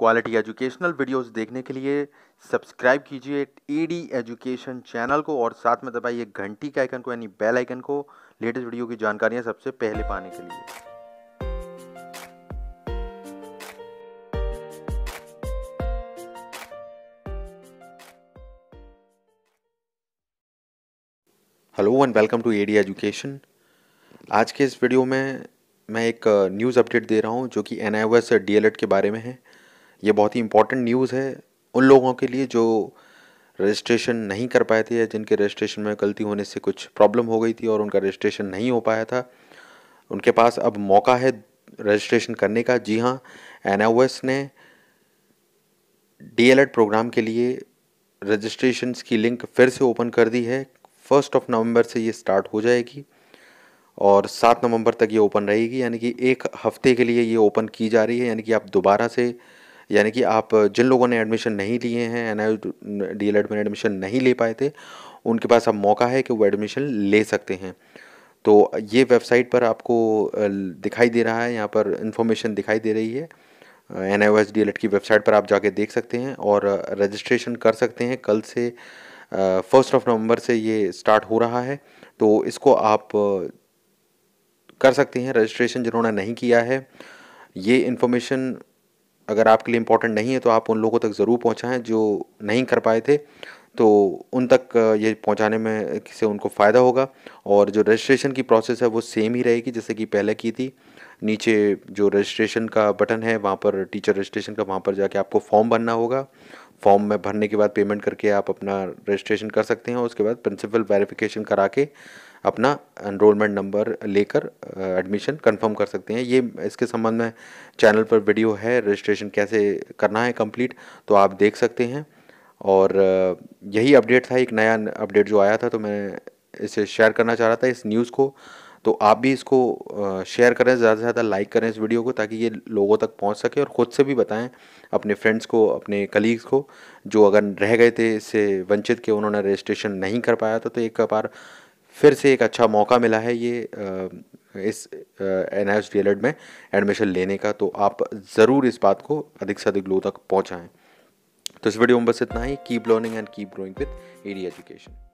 quality educational videos देखने के लिए सब्सक्राइब कीजिए ईडी एजुकेशन चैनल को और साथ में दबाइए घंटी के आइकन को यानी बेल आइकन को लेटेस्ट वीडियो की जानकारियां सबसे पहले पाने के लिए hello and welcome to AD education आज के इस वीडियो में मैं एक न्यूज़ uh, अपडेट दे रहा हूँ जो कि एन आई डीएलएड के बारे में है ये बहुत ही इम्पोर्टेंट न्यूज़ है उन लोगों के लिए जो रजिस्ट्रेशन नहीं कर पाए थे या जिनके रजिस्ट्रेशन में गलती होने से कुछ प्रॉब्लम हो गई थी और उनका रजिस्ट्रेशन नहीं हो पाया था उनके पास अब मौका है रजिस्ट्रेशन करने का जी हाँ एन ने डी प्रोग्राम के लिए रजिस्ट्रेशन की लिंक फिर से ओपन कर दी है फर्स्ट ऑफ नवंबर से ये स्टार्ट हो जाएगी और सात नवंबर तक ये ओपन रहेगी यानी कि एक हफ्ते के लिए ये ओपन की जा रही है यानी कि आप दोबारा से यानी कि आप जिन लोगों ने एडमिशन नहीं लिए हैं एन आई डी में एडमिशन नहीं ले पाए थे उनके पास अब मौका है कि वो एडमिशन ले सकते हैं तो ये वेबसाइट पर आपको दिखाई दे रहा है यहाँ पर इन्फॉर्मेशन दिखाई दे रही है N I S D L Ed की वेबसाइट पर आप जाके देख सकते हैं और रजिस्ट्रेशन कर सकते हैं कल से फर्स्ट ऑफ नवंबर से ये स्टार्ट हो रहा है तो इसको आप कर सकते हैं रजिस्ट्रेशन जिन्होंने नहीं किया है ये इन्फॉर्मेशन अगर आपके लिए इम्पोर्टेंट नहीं है तो आप उन लोगों तक ज़रूर पहुँचाएँ जो नहीं कर पाए थे तो उन तक ये पहुंचाने में से उनको फ़ायदा होगा और जो रजिस्ट्रेशन की प्रोसेस है वो सेम ही रहेगी जैसे कि पहले की थी नीचे जो रजिस्ट्रेशन का बटन है वहाँ पर टीचर रजिस्ट्रेशन का वहाँ पर जाके आपको फॉर्म भरना होगा फॉर्म में भरने के बाद पेमेंट करके आप अपना रजिस्ट्रेशन कर सकते हैं उसके बाद प्रिंसिपल वेरिफिकेशन करा के अपना एनरोलमेंट नंबर लेकर एडमिशन कंफर्म कर सकते हैं ये इसके संबंध में चैनल पर वीडियो है रजिस्ट्रेशन कैसे करना है कंप्लीट तो आप देख सकते हैं और यही अपडेट था एक नया अपडेट जो आया था तो मैं इसे शेयर करना चाह रहा था इस न्यूज़ को तो आप भी इसको शेयर करें ज़्यादा से ज़्यादा लाइक करें इस वीडियो को ताकि ये लोगों तक पहुंच सके और ख़ुद से भी बताएं अपने फ्रेंड्स को अपने कलीग्स को जो अगर रह गए थे इससे वंचित के उन्होंने रजिस्ट्रेशन नहीं कर पाया था तो एक बार फिर से एक अच्छा मौका मिला है ये इस एन एस डी में एडमिशन लेने का तो आप ज़रूर इस बात को अधिक से अधिक लोगों तक पहुँचाएँ तो इस वीडियो में बस इतना ही keep learning and keep growing with AD education